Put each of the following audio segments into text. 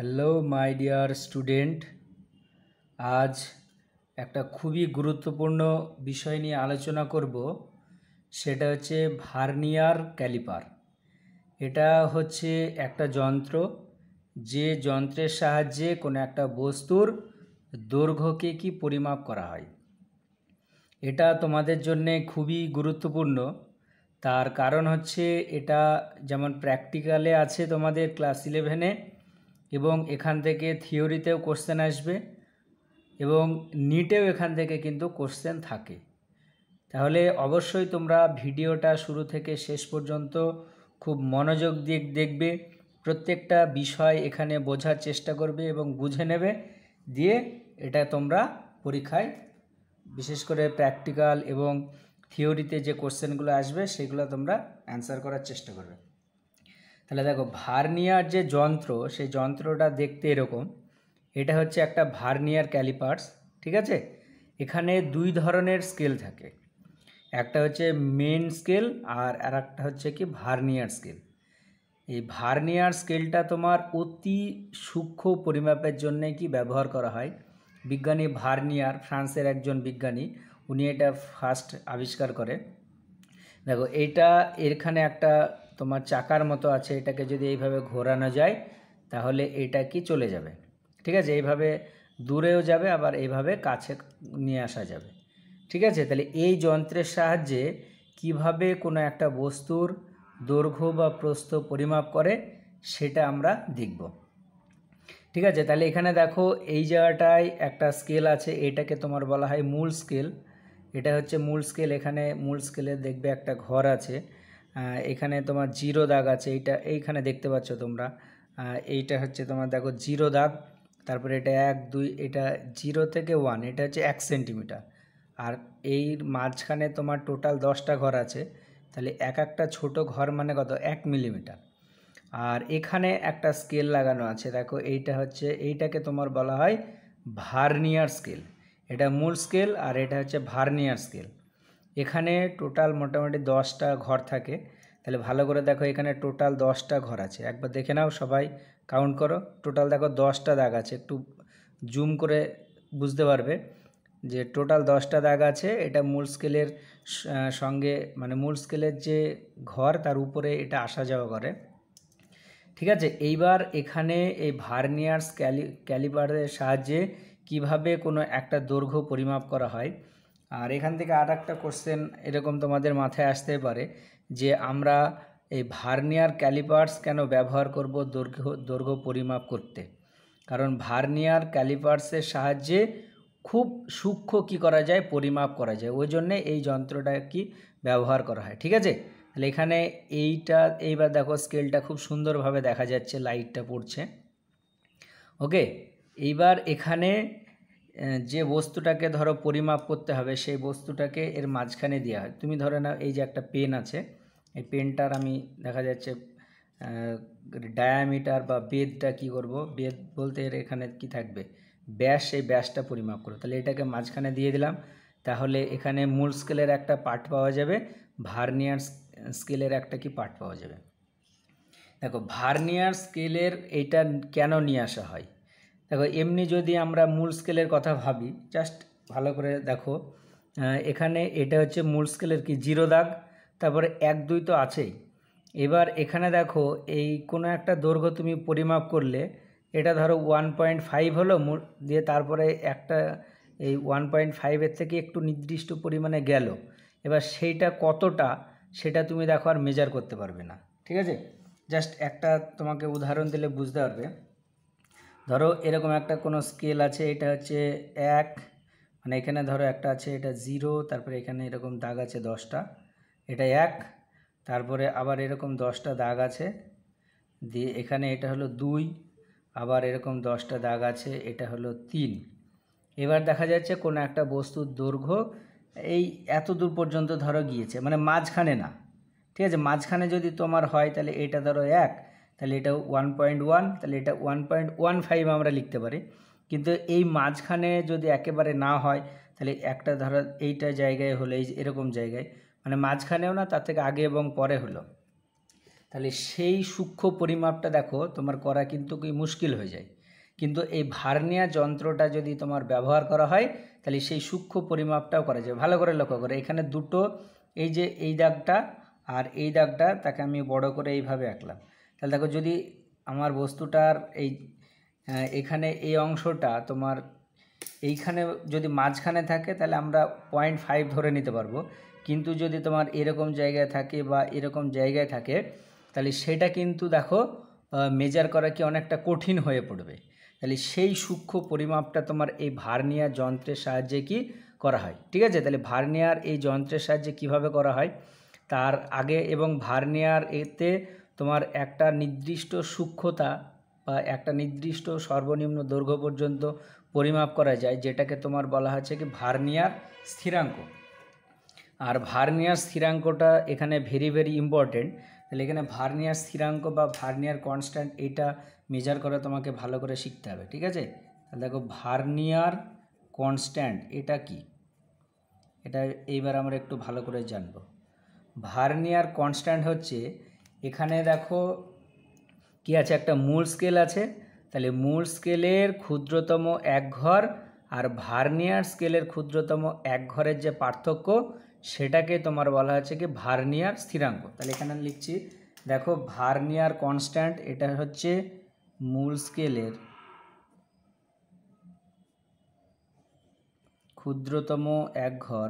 hello my dear student আজ একটা খুবই গুরুত্বপূর্ণ বিষয় নিয়ে আলোচনা করব সেটা হচ্ছে ভার্নিয়ার ক্যালিপার এটা হচ্ছে একটা যন্ত্র যে যন্ত্রের সাহায্যে কোনো একটা বস্তুর দৈর্ঘ্যকে কি পরিমাপ করা হয় এটা তোমাদের জন্যে খুবই গুরুত্বপূর্ণ তার কারণ হচ্ছে এটা যেমন প্র্যাকটিক্যালে আছে তোমাদের ক্লাস ইলেভেনে এবং এখান থেকে থিওরিতেও কোশ্চেন আসবে এবং নিটেও এখান থেকে কিন্তু কোশ্চেন থাকে তাহলে অবশ্যই তোমরা ভিডিওটা শুরু থেকে শেষ পর্যন্ত খুব মনোযোগ দিয়ে দেখবে প্রত্যেকটা বিষয় এখানে বোঝার চেষ্টা করবে এবং বুঝে নেবে দিয়ে এটা তোমরা পরীক্ষায় বিশেষ করে প্র্যাকটিক্যাল এবং থিওরিতে যে কোশ্চেনগুলো আসবে সেগুলো তোমরা অ্যান্সার করার চেষ্টা করবে তাহলে দেখো ভার্নিয়ার যে যন্ত্র সেই যন্ত্রটা দেখতে এরকম এটা হচ্ছে একটা ভার্নিয়ার ক্যালিপার্স ঠিক আছে এখানে দুই ধরনের স্কেল থাকে একটা হচ্ছে মেন স্কেল আর আর একটা হচ্ছে কি ভার্নিয়ার স্কেল এই ভার্নিয়ার স্কেলটা তোমার অতি সূক্ষ্ম পরিমাপের জন্য কি ব্যবহার করা হয় বিজ্ঞানী ভার্নিয়ার ফ্রান্সের একজন বিজ্ঞানী উনি এটা ফার্স্ট আবিষ্কার করে দেখো এটা এখানে একটা তোমার চাকার মতো আছে এটাকে যদি এইভাবে ঘোরানো যায় তাহলে এটা কি চলে যাবে ঠিক আছে এইভাবে দূরেও যাবে আবার এইভাবে কাছে নিয়ে আসা যাবে ঠিক আছে তাহলে এই যন্ত্রের সাহায্যে কিভাবে কোনো একটা বস্তুর দৈর্ঘ্য বা প্রস্থ পরিমাপ করে সেটা আমরা দেখব ঠিক আছে তাহলে এখানে দেখো এই জায়গাটায় একটা স্কেল আছে এটাকে তোমার বলা হয় মূল স্কেল এটা হচ্ছে মূল স্কেল এখানে মূল স্কেলে দেখবে একটা ঘর আছে এখানে তোমার জিরো দাগ আছে এইটা এইখানে দেখতে পাচ্ছ তোমরা এইটা হচ্ছে তোমার দেখো জিরো দাগ তারপরে এটা এক দুই এটা জিরো থেকে ওয়ান এটা হচ্ছে এক সেন্টিমিটার আর এই মাঝখানে তোমার টোটাল দশটা ঘর আছে তাহলে এক একটা ছোট ঘর মানে কত এক মিলিমিটার আর এখানে একটা স্কেল লাগানো আছে দেখো এইটা হচ্ছে এইটাকে তোমার বলা হয় ভার্নিয়ার স্কেল এটা মূল স্কেল আর এটা হচ্ছে ভার্নিয়ার স্কেল এখানে টোটাল মোটামুটি দশটা ঘর থাকে তাহলে ভালো করে দেখো এখানে টোটাল দশটা ঘর আছে একবার দেখে নাও সবাই কাউন্ট করো টোটাল দেখো দশটা দাগ আছে একটু জুম করে বুঝতে পারবে যে টোটাল দশটা দাগ আছে এটা মূল স্কেলের সঙ্গে মানে মূল স্কেলের যে ঘর তার উপরে এটা আসা যাওয়া করে ঠিক আছে এইবার এখানে এই ভার্নিয়ার্স ক্যালি ক্যালিপারের সাহায্যে কীভাবে কোনো একটা দৈর্ঘ্য পরিমাপ করা হয় আর এখান থেকে আর একটা কোশ্চেন এরকম তোমাদের মাথায় আসতে পারে যে আমরা এই ভার্নিয়ার ক্যালিপার্স কেন ব্যবহার করব দৈর্ঘ্য দৈর্ঘ্য পরিমাপ করতে কারণ ভার্নিয়ার ক্যালিপার্সের সাহায্যে খুব সূক্ষ্ম কি করা যায় পরিমাপ করা যায় ওই জন্যে এই যন্ত্রটা কি ব্যবহার করা হয় ঠিক আছে তাহলে এখানে এইটা এইবার দেখো স্কেলটা খুব সুন্দরভাবে দেখা যাচ্ছে লাইটটা পড়ছে ওকে এইবার এখানে যে বস্তুটাকে ধরো পরিমাপ করতে হবে সেই বস্তুটাকে এর মাঝখানে দেওয়া হয় তুমি ধরে নাও এই যে একটা পেন আছে এই পেনটার আমি দেখা যাচ্ছে ডায়ামিটার বা বেদটা কি করব বেদ বলতে এর এখানে কি থাকবে ব্যাস সেই ব্যাসটা পরিমাপ করো তাহলে এটাকে মাঝখানে দিয়ে দিলাম তাহলে এখানে মূল স্কেলের একটা পার্ট পাওয়া যাবে ভার্নিয়ার স্কেলের একটা কি পার্ট পাওয়া যাবে দেখো ভার্নিয়ার স্কেলের এটা কেন নিয়ে আসা হয় দেখো এমনি যদি আমরা মূল স্কেলের কথা ভাবি জাস্ট ভালো করে দেখো এখানে এটা হচ্ছে মূল স্কেলের কি জিরো দাগ তারপরে এক দুই তো আছেই এবার এখানে দেখো এই কোনো একটা দৈর্ঘ্য তুমি পরিমাপ করলে এটা ধরো ওয়ান পয়েন্ট ফাইভ হলো দিয়ে তারপরে একটা এই ওয়ান পয়েন্ট ফাইভের থেকে একটু নির্দিষ্ট পরিমাণে গেল এবার সেইটা কতটা সেটা তুমি দেখো আর মেজার করতে পারবে না ঠিক আছে জাস্ট একটা তোমাকে উদাহরণ দিলে বুঝতে পারবে ধরো এরকম একটা কোনো স্কেল আছে এটা হচ্ছে এক মানে এখানে ধরো একটা আছে এটা জিরো তারপরে এখানে এরকম দাগ আছে দশটা এটা এক তারপরে আবার এরকম দশটা দাগ আছে দিয়ে এখানে এটা হলো দুই আবার এরকম দশটা দাগ আছে এটা হলো তিন এবার দেখা যাচ্ছে কোনো একটা বস্তুর দৈর্ঘ্য এই এত দূর পর্যন্ত ধরো গিয়েছে মানে মাঝখানে না ঠিক আছে মাঝখানে যদি তোমার হয় তাহলে এটা ধরো এক তাহলে এটা ওয়ান পয়েন্ট ওয়ান তাহলে এটা ওয়ান পয়েন্ট ওয়ান ফাইভ আমরা লিখতে পারি কিন্তু এই মাঝখানে যদি একেবারে না হয় তাহলে একটা ধরো এইটা জায়গায় হলো এই এরকম জায়গায় মানে মাঝখানেও না তার থেকে আগে এবং পরে হলো তাহলে সেই সূক্ষ্ম পরিমাপটা দেখো তোমার করা কিন্তু কি মুশকিল হয়ে যায় কিন্তু এই ভার্নিয়া যন্ত্রটা যদি তোমার ব্যবহার করা হয় তাহলে সেই সূক্ষ্ম পরিমাপটাও করা যায় ভালো করে লক্ষ্য করে এখানে দুটো এই যে এই দাগটা আর এই দাগটা তাকে আমি বড় করে এইভাবে আঁকলাম তাহলে দেখো যদি আমার বস্তুটার এই এখানে এই অংশটা তোমার এইখানে যদি মাঝখানে থাকে তাহলে আমরা পয়েন্ট ফাইভ ধরে নিতে পারবো কিন্তু যদি তোমার এরকম জায়গায় থাকে বা এরকম জায়গায় থাকে তাহলে সেটা কিন্তু দেখো মেজার করা কি অনেকটা কঠিন হয়ে পড়বে তাহলে সেই সূক্ষ্ম পরিমাপটা তোমার এই ভার্নিয়া যন্ত্রের সাহায্যে কি করা হয় ঠিক আছে তাহলে ভার্নিয়ার এই যন্ত্রের সাহায্যে কিভাবে করা হয় তার আগে এবং ভার্নিয়ার এতে তোমার একটা নির্দিষ্ট সূক্ষ্মতা বা একটা নির্দিষ্ট সর্বনিম্ন দৈর্ঘ্য পর্যন্ত পরিমাপ করা যায় যেটাকে তোমার বলা হচ্ছে কি ভার্নিয়ার স্থিরাঙ্ক আর ভার্নিয়ার স্থিরাঙ্কটা এখানে ভেরি ভেরি ইম্পর্টেন্ট তাহলে এখানে ভার্নিয়ার স্থিরাঙ্ক বা ভার্নিয়ার কনস্ট্যান্ট এটা মেজার করে তোমাকে ভালো করে শিখতে হবে ঠিক আছে তাহলে দেখো ভার্নিয়ার কনস্ট্যান্ট এটা কি এটা এইবার আমরা একটু ভালো করে জানব ভার্নিয়ার কনস্ট্যান্ট হচ্ছে এখানে দেখো কি আছে একটা মূল স্কেল আছে তাহলে মূল স্কেলের ক্ষুদ্রতম এক ঘর আর ভার্নিয়ার স্কেলের ক্ষুদ্রতম এক ঘরের যে পার্থক্য সেটাকে তোমার বলা হচ্ছে কি ভার্নিয়ার স্থিরাঙ্ক তাহলে এখানে লিখছি দেখো ভার্নিয়ার কনস্ট্যান্ট এটা হচ্ছে মূল স্কেলের ক্ষুদ্রতম এক ঘর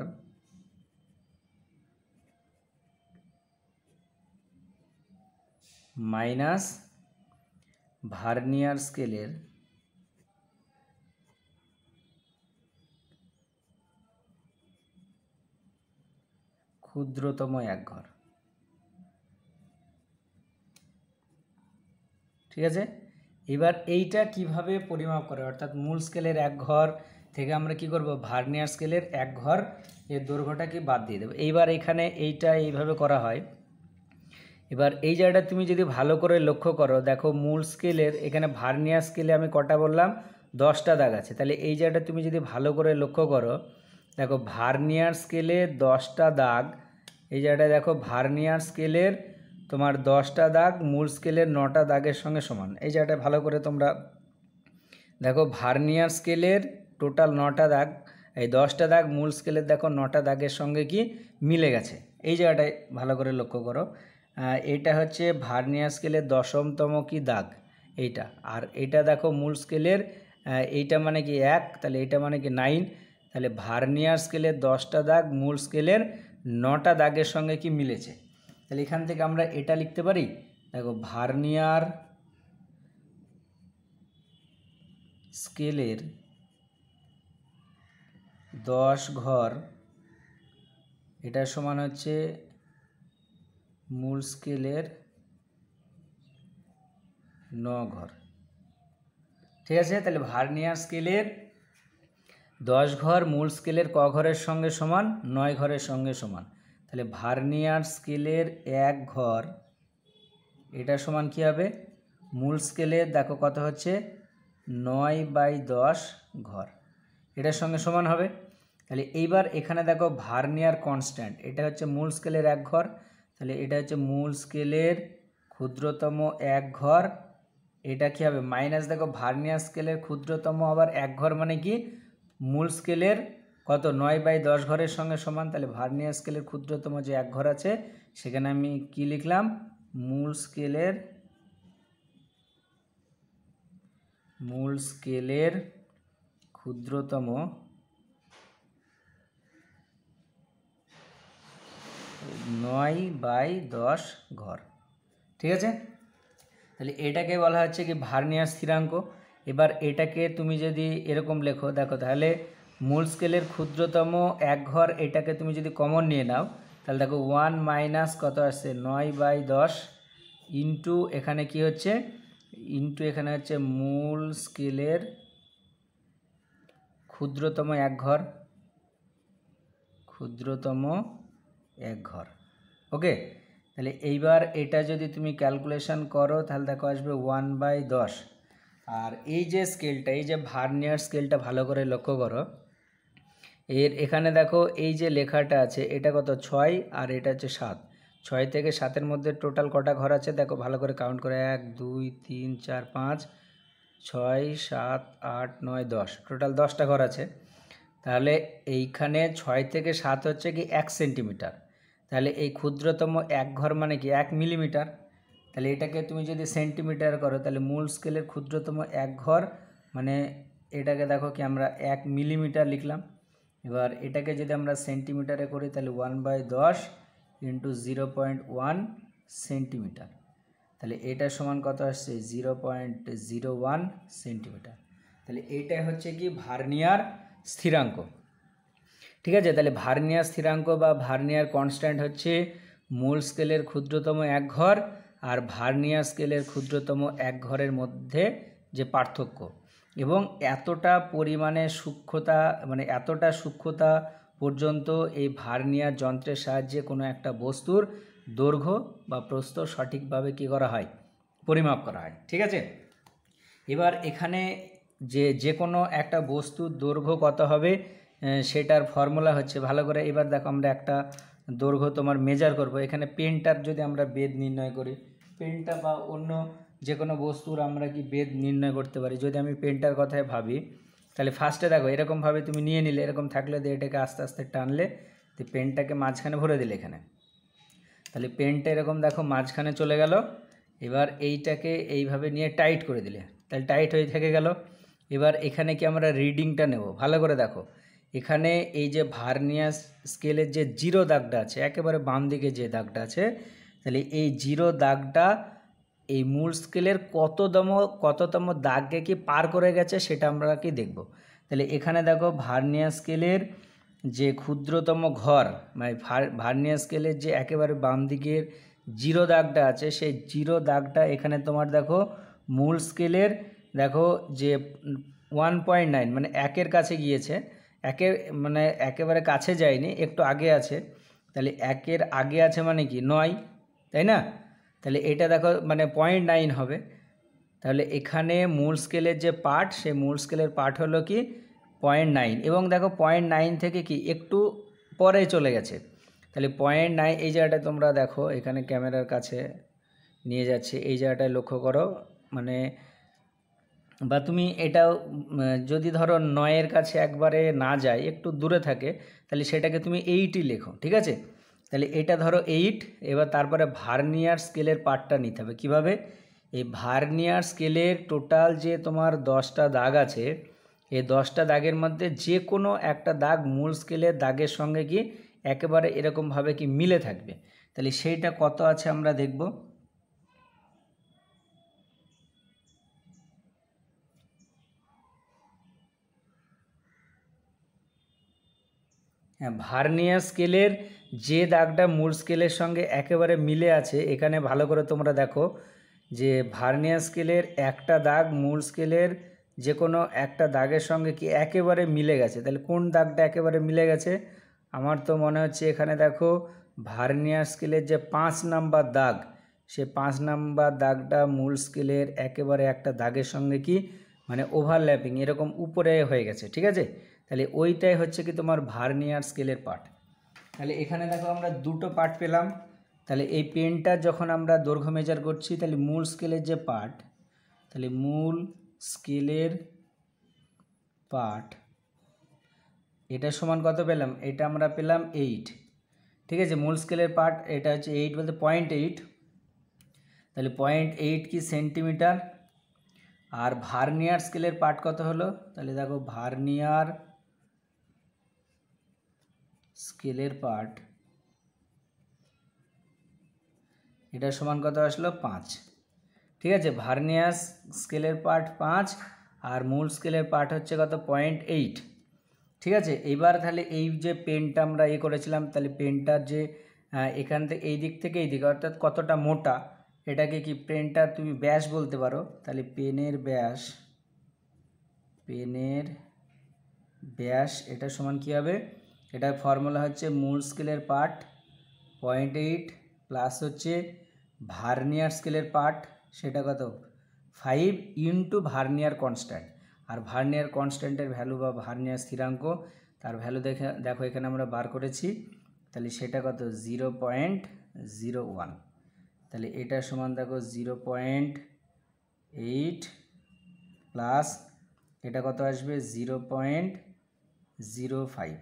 মাইনাস ভার্নিয়ার স্কেলের ক্ষুদ্রতম এক ঘর ঠিক আছে এবার এইটা কিভাবে পরিমাপ করে অর্থাৎ মূল স্কেলের এক ঘর থেকে আমরা কি করব ভার্নিয়ার স্কেলের এক ঘর এর দৈর্ঘ্যটা বাদ দিয়ে দেবো এইবার এখানে এইটা এইভাবে করা হয় এবার এই জায়গাটা তুমি যদি ভালো করে লক্ষ্য করো দেখো মূল স্কেলের এখানে ভার্নিয়া স্কেলে আমি কটা বললাম দশটা দাগ আছে তাহলে এই জায়গাটা তুমি যদি ভালো করে লক্ষ্য করো দেখো ভার্নিয়ার স্কেলে দশটা দাগ এই জায়গাটায় দেখো ভার্নিয়ার স্কেলের তোমার দশটা দাগ মূল স্কেলের নটা দাগের সঙ্গে সমান এই জায়গাটা ভালো করে তোমরা দেখো ভার্নিয়ার স্কেলের টোটাল নটা দাগ এই দশটা দাগ মূল স্কেলের দেখো নটা দাগের সঙ্গে কি মিলে গেছে এই জায়গাটায় ভালো করে লক্ষ্য করো এটা হচ্ছে ভার্নিয়ার স্কেলের দশমতম কি দাগ এইটা আর এটা দেখো মূল স্কেলের এইটা মানে কি এক তাহলে এটা মানে কি নাইন তাহলে ভার্নিয়ার স্কেলের দশটা দাগ মূল স্কেলের নটা দাগের সঙ্গে কি মিলেছে তাহলে এখান থেকে আমরা এটা লিখতে পারি দেখো ভার্নিয়ার স্কেলের দশ ঘর এটা সমান হচ্ছে মূল স্কেলের ন ঘর ঠিক আছে তাহলে ভার্নিয়ার স্কেলের দশ ঘর মূল স্কেলের ক ঘরের সঙ্গে সমান নয় ঘরের সঙ্গে সমান তাহলে ভার্নিয়ার স্কেলের এক ঘর এটা সমান কী হবে মূল স্কেলের দেখো কত হচ্ছে নয় বাই দশ ঘর এটার সঙ্গে সমান হবে তাহলে এইবার এখানে দেখো ভার্নিয়ার কনস্ট্যান্ট এটা হচ্ছে মূল স্কেলের এক ঘর তাহলে এটা হচ্ছে মূল স্কেলের ক্ষুদ্রতম এক ঘর এটা কী হবে মাইনাস দেখো ভার্নিয়ার স্কেলের ক্ষুদ্রতম আবার এক ঘর মানে কি মূল স্কেলের কত নয় বাই দশ ঘরের সঙ্গে সমান তাহলে ভার্নিয়ার স্কেলের ক্ষুদ্রতম যে এক ঘর আছে সেখানে আমি কি লিখলাম মূল স্কেলের মূল স্কেলের ক্ষুদ্রতম নয় বাই দশ ঘর ঠিক আছে তাহলে এটাকে বলা হচ্ছে কি ভার্নিয়ার স্থিরাঙ্ক এবার এটাকে তুমি যদি এরকম লেখো দেখো তাহলে মূল স্কেলের ক্ষুদ্রতম এক ঘর এটাকে তুমি যদি কমন নিয়ে নাও তাহলে দেখো ওয়ান মাইনাস কত আসছে নয় বাই দশ ইন্টু এখানে কি হচ্ছে ইন্টু এখানে হচ্ছে মূল স্কেলের ক্ষুদ্রতম এক ঘর ক্ষুদ্রতম এক ঘর ওকে তাহলে এইবার এটা যদি তুমি ক্যালকুলেশন করো তাহলে দেখো আসবে ওয়ান বাই দশ আর এই যে স্কেলটা এই যে ভার্নিয়ার স্কেলটা ভালো করে লক্ষ্য করো এর এখানে দেখো এই যে লেখাটা আছে এটা কত ছয় আর এটা হচ্ছে সাত ছয় থেকে সাতের মধ্যে টোটাল কটা ঘর আছে দেখো ভালো করে কাউন্ট করে এক দুই তিন চার পাঁচ ছয় সাত আট নয় দশ টোটাল দশটা ঘর আছে তাহলে এইখানে ছয় থেকে সাত হচ্ছে কি এক সেন্টিমিটার তাহলে এই ক্ষুদ্রতম এক ঘর মানে কি এক মিলিমিটার তাহলে এটাকে তুমি যদি সেন্টিমিটার করো তাহলে মূল স্কেলের ক্ষুদ্রতম এক ঘর মানে এটাকে দেখো কি আমরা এক মিলিমিটার লিখলাম এবার এটাকে যদি আমরা সেন্টিমিটারে করি তাহলে ওয়ান বাই দশ into zero point one centimetre তাহলে এটা সমান কত আসছে zero point zero one centimetre তাহলে এইটাই হচ্ছে কি ভার্নিয়ার স্থিরাঙ্ক ঠিক আছে তাহলে ভার্নিয়ার স্থিরাঙ্ক বা ভার্নিয়ার কনস্ট্যান্ট হচ্ছে মূল স্কেলের ক্ষুদ্রতম এক ঘর আর ভার্নিয়ার স্কেলের ক্ষুদ্রতম এক ঘরের মধ্যে যে পার্থক্য এবং এতটা পরিমাণে সূক্ষ্মতা মানে এতটা সূক্ষ্মতা পর্যন্ত এই ভার্নিয়ার যন্ত্রের সাহায্যে কোনো একটা বস্তুর দৈর্ঘ্য বা প্রস্থ সঠিকভাবে কি করা হয় পরিমাপ করা হয় ঠিক আছে এবার এখানে যে যে কোনো একটা বস্তুর দৈর্ঘ্য কত হবে সেটার ফর্মুলা হচ্ছে ভালো করে এবার দেখো আমরা একটা দৈর্ঘ্য তোমার মেজার করব এখানে পেনটার যদি আমরা বেদ নির্ণয় করি পেনটা বা অন্য যে কোনো বস্তুর আমরা কি বেদ নির্ণয় করতে পারি যদি আমি পেনটার কথায় ভাবি তাহলে ফার্স্টে দেখো এরকমভাবে তুমি নিয়ে নিলে এরকম থাকলে দিয়ে এটাকে আস্তে আস্তে টানলে তো পেনটাকে মাঝখানে ভরে দিলে এখানে তাহলে পেনটা এরকম দেখো মাঝখানে চলে গেল এবার এইটাকে এইভাবে নিয়ে টাইট করে দিলে তাহলে টাইট হয়ে থেকে গেল এবার এখানে কি আমরা রিডিংটা নেব ভালো করে দেখো এখানে এই যে ভার্নিয়াস স্কেলের যে জিরো দাগটা আছে একেবারে বাম দিকে যে দাগটা আছে তাহলে এই জিরো দাগটা এই মূল স্কেলের কততম কততম দাগকে কি পার করে গেছে সেটা আমরা কি দেখব তাহলে এখানে দেখো ভার্নিয়া স্কেলের যে ক্ষুদ্রতম ঘর মানে ভার্নিয়া স্কেলের যে একেবারে বাম দিকের জিরো দাগটা আছে সেই জিরো দাগটা এখানে তোমার দেখো মূল স্কেলের দেখো যে ওয়ান পয়েন্ট নাইন মানে একের কাছে গিয়েছে একে মানে একেবারে কাছে যায়নি একটু আগে আছে তাহলে একের আগে আছে মানে কি নয় তাই না তাহলে এটা দেখো মানে পয়েন্ট নাইন হবে তাহলে এখানে মূল স্কেলের যে পার্ট সেই মূল স্কেলের পার্ট হলো কি পয়েন্ট নাইন এবং দেখো পয়েন্ট নাইন থেকে কি একটু পরে চলে গেছে তাহলে পয়েন্ট নাইন এই জায়গাটা তোমরা দেখো এখানে ক্যামেরার কাছে নিয়ে যাচ্ছে এই জায়গাটায় লক্ষ্য করো মানে বা তুমি এটাও যদি ধরো নয়ের কাছে একবারে না যায় একটু দূরে থাকে তাহলে সেটাকে তুমি এইটই লেখো ঠিক আছে তাহলে এটা ধরো এইট এবার তারপরে ভার্নিয়ার স্কেলের পার্টটা নিতে হবে কিভাবে এই ভার্নিয়ার স্কেলের টোটাল যে তোমার দশটা দাগ আছে এই দশটা দাগের মধ্যে যে কোনো একটা দাগ মূল স্কেলের দাগের সঙ্গে কি একেবারে এরকমভাবে কি মিলে থাকবে তাহলে সেইটা কত আছে আমরা দেখব হ্যাঁ, ভার্নিয়া স্কেলের যে দাগটা মূল স্কেলের সঙ্গে একেবারে মিলে আছে এখানে ভালো করে তোমরা দেখো যে ভার্নিয়া স্কেলের একটা দাগ মূল স্কেলের যে কোনো একটা দাগের সঙ্গে কি একেবারে মিলে গেছে তাহলে কোন দাগটা একেবারে মিলে গেছে আমার তো মনে হচ্ছে এখানে দেখো ভার্নিয়া স্কেলের যে পাঁচ নাম্বার দাগ সে পাঁচ নাম্বার দাগটা মূল স্কেলের একেবারে একটা দাগের সঙ্গে কি মানে ওভারল্যাপিং এরকম উপরে হয়ে গেছে ঠিক আছে তাহলে ওইটাই হচ্ছে কি তোমার ভার্নিয়ার স্কেলের পার্ট তাহলে এখানে দেখো আমরা দুটো পার্ট পেলাম তাহলে এই পেনটা যখন আমরা দৈর্ঘ্য মেজার করছি তাহলে মূল স্কেলের যে পার্ট তাহলে মূল স্কেলের পার্ট এটা সমান কত পেলাম এটা আমরা পেলাম এইট ঠিক আছে মূল স্কেলের পার্ট এটা হচ্ছে এইট বলতে পয়েন্ট এইট তাহলে পয়েন্ট এইট কি সেন্টিমিটার আর ভার্নিয়ার স্কেলের পার্ট কত হলো তাহলে দেখো ভার্নিয়ার স্কেলের পার্ট এটা সমান কত আসলো পাঁচ ঠিক আছে ভার্নিয়াস স্কেলের পার্ট পাঁচ আর মূল স্কেলের পার্ট হচ্ছে কত পয়েন্ট এইট ঠিক আছে এইবার তাহলে এই যে পেনটা আমরা এ করেছিলাম তাহলে পেনটার যে এখান থেকে এই দিক থেকে এই দিক অর্থাৎ কতটা মোটা এটাকে কি পেনটা তুমি ব্যাস বলতে পারো তাহলে পেনের ব্যাস পেনের ব্যাস এটা সমান কী হবে এটার ফর্মুলা হচ্ছে মূল স্কেলের পার্ট পয়েন্ট এইট প্লাস হচ্ছে ভার্নিয়ার স্কেলের পার্ট সেটা কত ফাইভ ইন্টু ভার্নিয়ার কনস্ট্যান্ট আর ভার্নিয়ার কনস্ট্যান্টের ভ্যালু বা ভার্নিয়ার স্থিরাঙ্ক তার ভ্যালু দেখে দেখো এখানে আমরা বার করেছি তাহলে সেটা কত জিরো পয়েন্ট জিরো ওয়ান তাহলে এটা সমান দেখো জিরো পয়েন্ট এইট প্লাস এটা কত আসবে জিরো পয়েন্ট জিরো ফাইভ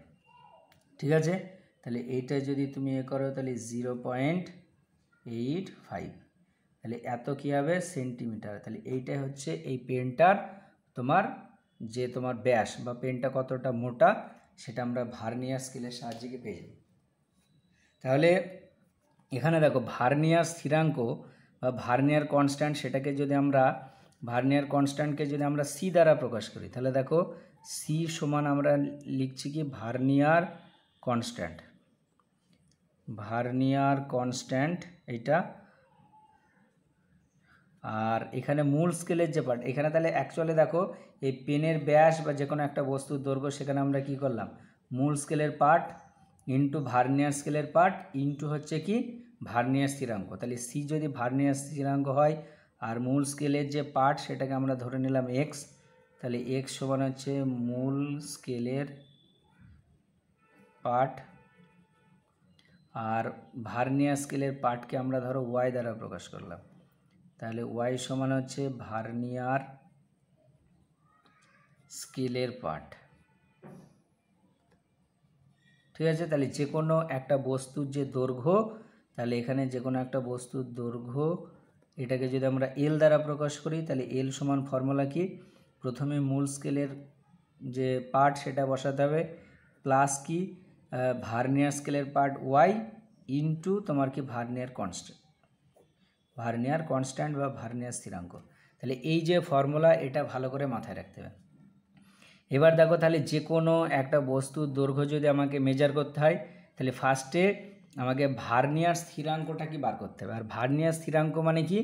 ঠিক আছে তাহলে এইটা যদি তুমি এ করো তাহলে জিরো পয়েন্ট এইট ফাইভ তাহলে এত কী হবে সেন্টিমিটার তাহলে এইটাই হচ্ছে এই পেনটার তোমার যে তোমার ব্যাস বা পেনটা কতটা মোটা সেটা আমরা ভার্নিয়ার স্কেলের সাহায্যে পেয়ে যাব তাহলে এখানে দেখো ভার্নিয়ার স্থিরাঙ্ক বা ভার্নিয়ার কনস্ট্যান্ট সেটাকে যদি আমরা ভার্নিয়ার কনস্ট্যান্টকে যদি আমরা সি দ্বারা প্রকাশ করি তাহলে দেখো সি সমান আমরা লিখছি কি ভার্নিয়ার কনস্ট্যান্ট ভার্নিয়ার কনস্ট্যান্ট এইটা আর এখানে মূল স্কেলের যে পার্ট এখানে তাহলে অ্যাকচুয়ালি দেখো এই পেনের ব্যাস বা যে কোনো একটা বস্তুর দৈর্ঘ্য সেখানে আমরা কি করলাম মূল স্কেলের পার্ট ইন্টু ভার্নিয়ার স্কেলের পার্ট ইন্টু হচ্ছে কি ভার্নিয়ার স্থিরাঙ্ক তাহলে সি যদি ভার্নিয়ার স্থিরাঙ্ক হয় আর মূল স্কেলের যে পার্ট সেটাকে আমরা ধরে নিলাম এক্স তাহলে এক্স সমান হচ্ছে মূল স্কেলের পার্ট আর ভার্নিয়ার স্কেলের পার্টকে আমরা ধরো ওয়াই দ্বারা প্রকাশ করলাম তাহলে ওয়াই সমান হচ্ছে ভার্নিয়ার স্কেলের পার্ট ঠিক আছে তাহলে যে কোনো একটা বস্তুর যে দৈর্ঘ্য তাহলে এখানে যে কোনো একটা বস্তুর দৈর্ঘ্য এটাকে যদি আমরা এল দ্বারা প্রকাশ করি তাহলে এল সমান ফর্মুলা কি প্রথমে মূল স্কেলের যে পার্ট সেটা বসাতে হবে প্লাস কি ভার্নিয়ার স্কেলের পার্ট ওয়াই ইন্টু তোমার কি ভার্নিয়ার কনস্ট্যান্ট ভার্নিয়ার কনস্ট্যান্ট বা ভার্নিয়ার স্থিরাঙ্ক তাহলে এই যে ফর্মুলা এটা ভালো করে মাথায় রাখতে হবে এবার দেখো তাহলে যে কোনো একটা বস্তুর দৈর্ঘ্য যদি আমাকে মেজার করতে হয় তাহলে ফার্স্টে আমাকে ভার্নিয়ার স্থিরাঙ্কটা কি বার করতে হবে আর ভার্নিয়ার স্থিরাঙ্ক মানে কি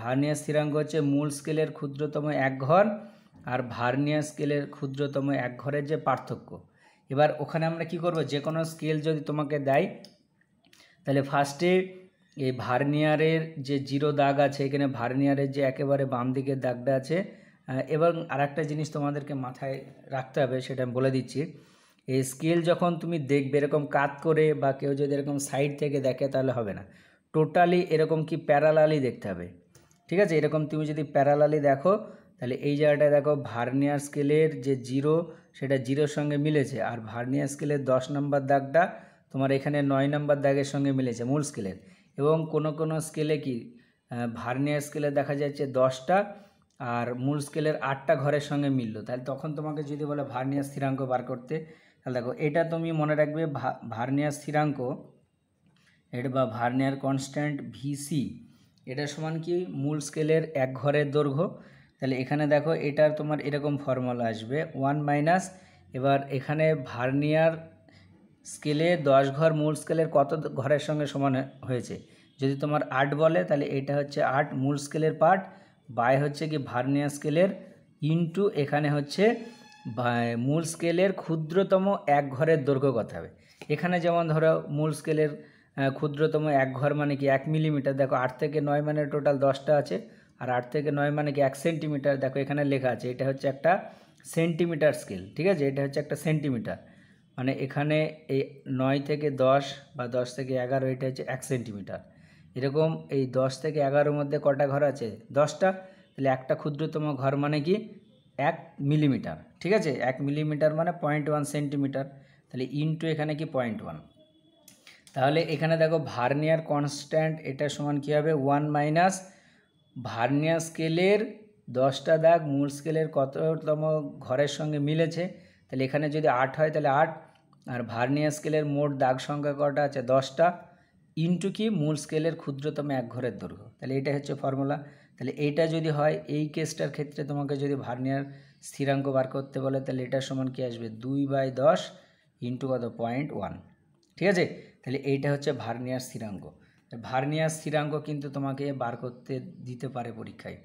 ভার্নিয়ার স্থিরাঙ্ক হচ্ছে মূল স্কেলের ক্ষুদ্রতম এক ঘর আর ভার্নিয়ার স্কেলের ক্ষুদ্রতম এক ঘরের যে পার্থক্য এবার ওখানে আমরা কি করব যে কোনো স্কেল যদি তোমাকে দেয় তাহলে ফার্স্টে এই ভার্নিয়ারের যে জিরো দাগ আছে এখানে ভার্নিয়ারের যে একেবারে বাম দিকের দাগটা আছে এবং আর একটা জিনিস তোমাদেরকে মাথায় রাখতে হবে সেটা আমি বলে দিচ্ছি এই স্কেল যখন তুমি দেখবে এরকম কাত করে বা কেউ যদি এরকম সাইড থেকে দেখে তাহলে হবে না টোটালি এরকম কি প্যারালালি দেখতে হবে ঠিক আছে এরকম তুমি যদি প্যারালালি দেখো তাহলে এই জায়গাটায় দেখো ভার্নিয়ার স্কেলের যে জিরো সেটা জিরোর সঙ্গে মিলেছে আর ভার্নিয়ার স্কেলের দশ নম্বর দাগটা তোমার এখানে নয় নম্বর দাগের সঙ্গে মিলেছে মূল স্কেলের এবং কোনো কোনো স্কেলে কি ভার্নিয়ার স্কেলে দেখা যাচ্ছে দশটা আর মূল স্কেলের আটটা ঘরের সঙ্গে মিললো তাহলে তখন তোমাকে যদি বলে ভার্নিয়ার স্থিরাঙ্ক বার করতে তাহলে দেখো এটা তুমি মনে রাখবে ভার্নিয়ার স্থিরাঙ্ক এটা বা ভার্নিয়ার কনস্ট্যান্ট ভিসি এটা সমান কি মূল স্কেলের এক ঘরের দৈর্ঘ্য তাহলে এখানে দেখো এটার তোমার এরকম ফর্মুলা আসবে ওয়ান মাইনাস এবার এখানে ভার্নিয়ার স্কেলে দশ ঘর মূল স্কেলের কত ঘরের সঙ্গে সমান হয়েছে যদি তোমার আট বলে তাহলে এটা হচ্ছে আট মূল স্কেলের পার্ট বাই হচ্ছে কি ভার্নিয়ার স্কেলের ইন্টু এখানে হচ্ছে মূল স্কেলের ক্ষুদ্রতম এক ঘরের দৈর্ঘ্য কথা হবে এখানে যেমন ধরো মূল স্কেলের ক্ষুদ্রতম এক ঘর মানে কি এক মিলিমিটার দেখো আট থেকে নয় মানে টোটাল দশটা আছে আর আট থেকে নয় মানে কি এক সেন্টিমিটার দেখো এখানে লেখা আছে এটা হচ্ছে একটা সেন্টিমিটার স্কেল ঠিক আছে এটা হচ্ছে একটা সেন্টিমিটার মানে এখানে এই নয় থেকে দশ বা দশ থেকে এগারো এটা হচ্ছে এক সেন্টিমিটার এরকম এই দশ থেকে এগারোর মধ্যে কটা ঘর আছে দশটা তাহলে একটা ক্ষুদ্রতম ঘর মানে কি এক মিলিমিটার ঠিক আছে এক মিলিমিটার মানে পয়েন্ট ওয়ান সেন্টিমিটার তাহলে ইনটু এখানে কি পয়েন্ট ওয়ান তাহলে এখানে দেখো ভার্নিয়ার কনস্ট্যান্ট এটা সমান কী হবে ওয়ান মাইনাস ভার্নিয়ার স্কেলের দশটা দাগ মূল স্কেলের কততম ঘরের সঙ্গে মিলেছে তাহলে এখানে যদি আট হয় তাহলে আট আর ভার্নিয়ার স্কেলের মোট দাগ সংখ্যা কটা আছে দশটা ইন্টু কি মূল স্কেলের ক্ষুদ্রতম এক ঘরের দৈর্ঘ্য তাহলে এটা হচ্ছে ফর্মুলা তাহলে এইটা যদি হয় এই কেসটার ক্ষেত্রে তোমাকে যদি ভার্নিয়ার স্থিরাঙ্ক বার করতে বলে তাহলে এটার সমান কি আসবে দুই বাই দশ ইন্টু কত পয়েন্ট ওয়ান ঠিক আছে তাহলে এইটা হচ্ছে ভার্নিয়ার স্থিরাঙ্ক ভার্নিয়ার স্থিরাঙ্ক কিন্তু তোমাকে বার করতে দিতে পারে পরীক্ষায়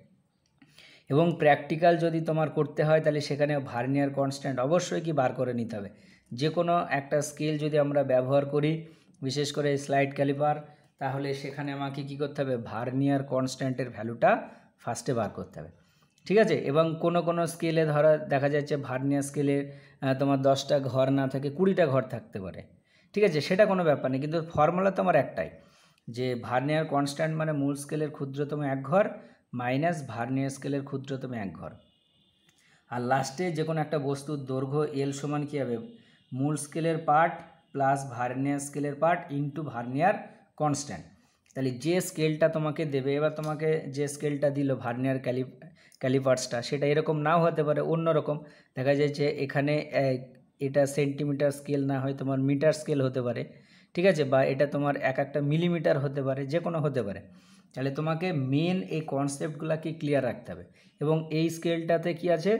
এবং প্র্যাকটিক্যাল যদি তোমার করতে হয় তাহলে সেখানে ভার্নিয়ার কনস্ট্যান্ট অবশ্যই কি বার করে নিতে হবে যে কোনো একটা স্কেল যদি আমরা ব্যবহার করি বিশেষ করে স্লাইড ক্যালিপার তাহলে সেখানে আমাকে কি করতে হবে ভার্নিয়ার কনস্ট্যান্টের ভ্যালুটা ফার্স্টে বার করতে হবে ঠিক আছে এবং কোনো কোনো স্কেলে ধরা দেখা যাচ্ছে ভার্নিয়ার স্কেলে তোমার দশটা ঘর না থাকে কুড়িটা ঘর থাকতে পারে ঠিক আছে সেটা কোনো ব্যাপার নেই কিন্তু ফর্মুলা তোমার একটাই যে ভার্নিয়ার কনস্ট্যান্ট মানে মূল স্কেলের ক্ষুদ্রতম এক ঘর মাইনাস ভার্নিয়ার স্কেলের ক্ষুদ্রতম এক ঘর আর লাস্টে যে কোনো একটা বস্তুর দৈর্ঘ্য এল সমান কী হবে মূল স্কেলের পার্ট প্লাস ভার্নিয়ার স্কেলের পার্ট ইন্টু ভার্নিয়ার কনস্ট্যান্ট তাহলে যে স্কেলটা তোমাকে দেবে এবার তোমাকে যে স্কেলটা দিল ভার্নিয়ার ক্যালি ক্যালিপার্সটা সেটা এরকম নাও হতে পারে অন্য রকম দেখা যায় যে এখানে এটা সেন্টিমিটার স্কেল না হয় তোমার মিটার স্কেল হতে পারে ঠিক আছে বা এটা তোমার এক একটা মিলিমিটার হতে পারে যে কোনো হতে পারে তাহলে তোমাকে মেন এই কনসেপ্টগুলোকে ক্লিয়ার রাখতে হবে এবং এই স্কেলটাতে কি আছে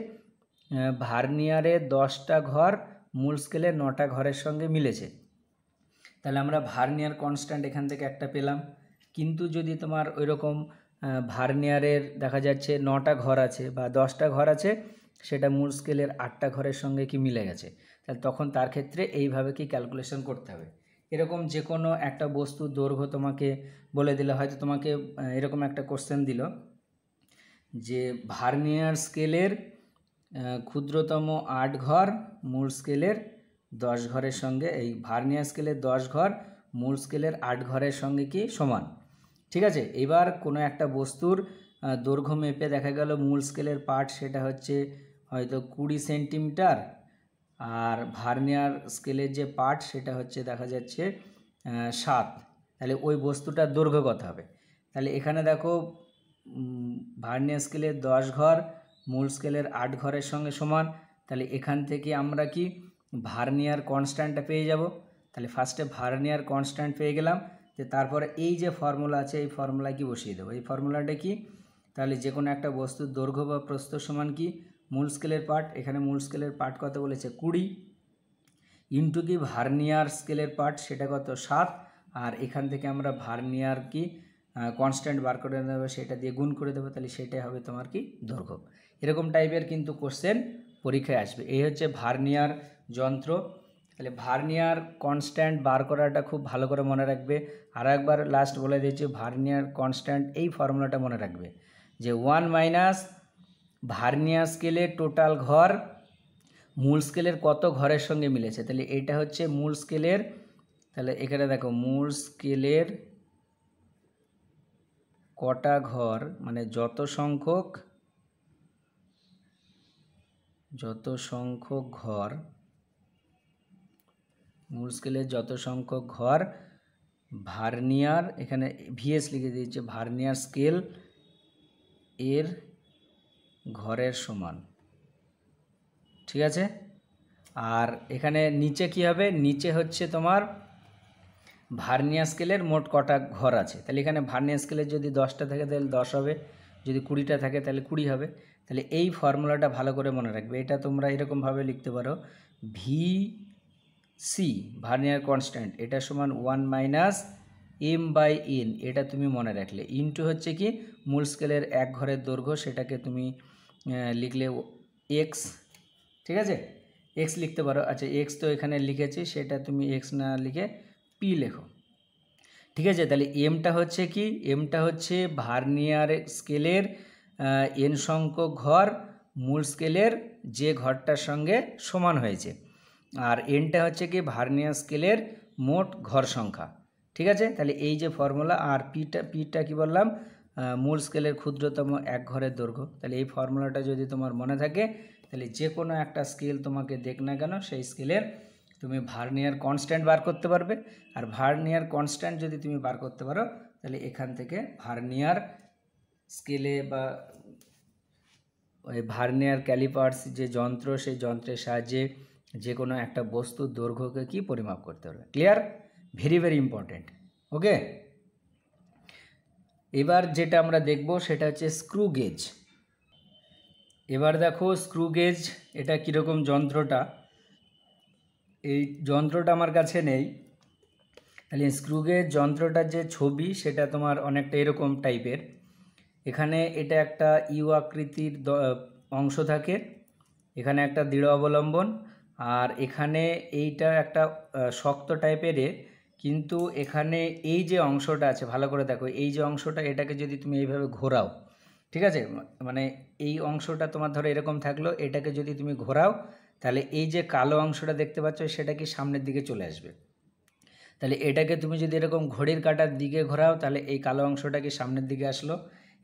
ভার্নিয়ারে দশটা ঘর মূল স্কেলে নটা ঘরের সঙ্গে মিলেছে তাহলে আমরা ভার্নিয়ার কনস্ট্যান্ট এখান থেকে একটা পেলাম কিন্তু যদি তোমার ওইরকম ভার্নিয়ারের দেখা যাচ্ছে নটা ঘর আছে বা দশটা ঘর আছে সেটা মূল স্কেলের আটটা ঘরের সঙ্গে কি মিলে গেছে তাহলে তখন তার ক্ষেত্রে এইভাবে কি ক্যালকুলেশন করতে হবে এরকম যে কোনো একটা বস্তুর দৈর্ঘ্য তোমাকে বলে দিলে হয়তো তোমাকে এরকম একটা কোশ্চেন দিল যে ভার্নিয়ার স্কেলের ক্ষুদ্রতম আট ঘর মূল স্কেলের দশ ঘরের সঙ্গে এই ভার্নিয়ার স্কেলের দশ ঘর মূল স্কেলের আট ঘরের সঙ্গে কি সমান ঠিক আছে এবার কোনো একটা বস্তুর দৈর্ঘ্য মেপে দেখা গেল মূল স্কেলের পার্ট সেটা হচ্ছে হয়তো কুড়ি সেন্টিমিটার আর ভার্নিয়ার স্কেলের যে পার্ট সেটা হচ্ছে দেখা যাচ্ছে সাত তাহলে ওই বস্তুটার দৈর্ঘ্য কত হবে তাহলে এখানে দেখো ভার্নিয়ার স্কেলের দশ ঘর মূল স্কেলের আট ঘরের সঙ্গে সমান তাহলে এখান থেকে আমরা কি ভার্নিয়ার কনস্ট্যান্টটা পেয়ে যাব তাহলে ফার্স্টে ভার্নিয়ার কনস্ট্যান্ট পেয়ে গেলাম যে তারপরে এই যে ফর্মুলা আছে এই ফর্মুলা কি বসিয়ে দেবো এই ফর্মুলাটা কি তাহলে যে কোনো একটা বস্তুর দৈর্ঘ্য বা প্রস্তুত সমান কি মূল স্কেলের পার্ট এখানে মূল স্কেলের পার্ট কত বলেছে কুড়ি ইন্টু কি ভার্নিয়ার স্কেলের পার্ট সেটা কত সাত আর এখান থেকে আমরা ভার্নিয়ার কি কনস্ট্যান্ট বার করে দেবো সেটা দিয়ে গুণ করে দেবো তাহলে সেটাই হবে তোমার কি দৈর্ঘ্য এরকম টাইপের কিন্তু কোশ্চেন পরীক্ষায় আসবে এই হচ্ছে ভার্নিয়ার যন্ত্র তাহলে ভার্নিয়ার কনস্ট্যান্ট বার করাটা খুব ভালো করে মনে রাখবে আর একবার লাস্ট বলে দিয়েছি ভার্নিয়ার কনস্ট্যান্ট এই ফর্মুলাটা মনে রাখবে যে ওয়ান মাইনাস ভার্নিয়ার স্কেলে টোটাল ঘর মূল স্কেলের কত ঘরের সঙ্গে মিলেছে তাহলে এটা হচ্ছে মূল স্কেলের তাহলে এখানে দেখো মূল স্কেলের কটা ঘর মানে যত সংখ্যক যত সংখ্যক ঘর মূল স্কেলের যত সংখ্যক ঘর ভার্নিয়ার এখানে ভিএস লিখে দিয়েছে ভার্নিয়ার স্কেল এর ঘরের সমান ঠিক আছে আর এখানে নিচে কি হবে নিচে হচ্ছে তোমার ভার্নিয়া স্কেলের মোট কটা ঘর আছে তাহলে এখানে ভার্নিয়া স্কেলের যদি দশটা থাকে তাহলে দশ হবে যদি কুড়িটা থাকে তাহলে কুড়ি হবে তাহলে এই ফর্মুলাটা ভালো করে মনে রাখবে এটা তোমরা এরকমভাবে লিখতে পারো ভি সি ভার্নিয়ার কনস্ট্যান্ট এটা সমান one minus M by N এটা তুমি মনে রাখলে ইনটু হচ্ছে কি মূল স্কেলের এক ঘরের দৈর্ঘ্য সেটাকে তুমি হ্যাঁ, লিখলে এক্স ঠিক আছে এক্স লিখতে পারো আচ্ছা এক্স তো এখানে লিখেছি সেটা তুমি এক্স না লিখে পি লেখো ঠিক আছে তাহলে এমটা হচ্ছে কি এমটা হচ্ছে ভার্নিয়ার স্কেলের এন সংখ্যক ঘর মূল স্কেলের যে ঘরটার সঙ্গে সমান হয়েছে আর এনটা হচ্ছে কি ভার্নিয়ার স্কেলের মোট ঘর সংখ্যা ঠিক আছে তাহলে এই যে ফর্মুলা আর পিটা পিটা কি বললাম মূল স্কেলের ক্ষুদ্রতম এক ঘরের দৈর্ঘ্য তাহলে এই ফর্মুলাটা যদি তোমার মনে থাকে তাহলে যে কোনো একটা স্কেল তোমাকে দেখ না কেন সেই স্কেলের তুমি ভার্নিয়ার কনস্ট্যান্ট বার করতে পারবে আর ভার্নিয়ার কনস্ট্যান্ট যদি তুমি বার করতে পারো তাহলে এখান থেকে ভার্নিয়ার স্কেলে বা ওই ভার্নিয়ার ক্যালিপার্স যে যন্ত্র সেই যন্ত্রের সাহায্যে যে কোনো একটা বস্তুর দৈর্ঘ্যকে কি পরিমাপ করতে হবে clear very very important okay এবার যেটা আমরা দেখব সেটা হচ্ছে স্ক্রু গেজ এবার দেখো স্ক্রু গেজ এটা কীরকম যন্ত্রটা এই যন্ত্রটা আমার কাছে নেই তাহলে স্ক্রু গেজ যন্ত্রটার যে ছবি সেটা তোমার অনেকটা এরকম টাইপের এখানে এটা একটা ইউ আকৃতির অংশ থাকে এখানে একটা দৃঢ় অবলম্বন আর এখানে এইটা একটা শক্ত টাইপের কিন্তু এখানে এই যে অংশটা আছে ভালো করে দেখো এই যে অংশটা এটাকে যদি তুমি এইভাবে ঘোরাও ঠিক আছে মানে এই অংশটা তোমার ধরো এরকম থাকলো এটাকে যদি তুমি ঘোরাও তাহলে এই যে কালো অংশটা দেখতে পাচ্ছ সেটা কি সামনের দিকে চলে আসবে তাহলে এটাকে তুমি যদি এরকম ঘড়ির কাটার দিকে ঘোরাও তাহলে এই কালো অংশটা কি সামনের দিকে আসলো